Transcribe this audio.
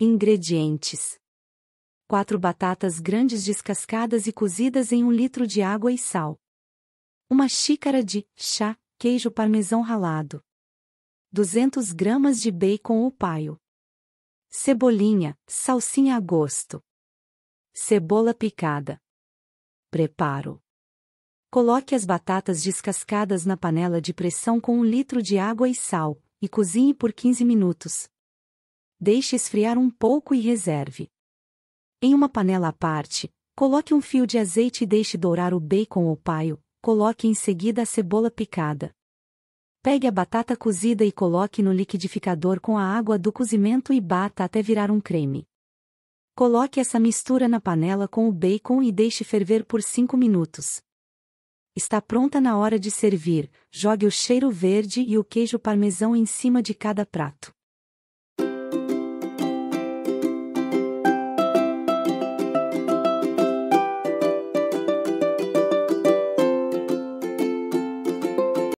Ingredientes: 4 batatas grandes descascadas e cozidas em 1 litro de água e sal. Uma xícara de chá, queijo parmesão ralado. 200 gramas de bacon ou paio. Cebolinha, salsinha a gosto. Cebola picada. Preparo. Coloque as batatas descascadas na panela de pressão com um litro de água e sal, e cozinhe por 15 minutos, Deixe esfriar um pouco e reserve. Em uma panela à parte, coloque um fio de azeite e deixe dourar o bacon ou paio, coloque em seguida a cebola picada. Pegue a batata cozida e coloque no liquidificador com a água do cozimento e bata até virar um creme. Coloque essa mistura na panela com o bacon e deixe ferver por 5 minutos. Está pronta na hora de servir, jogue o cheiro verde e o queijo parmesão em cima de cada prato.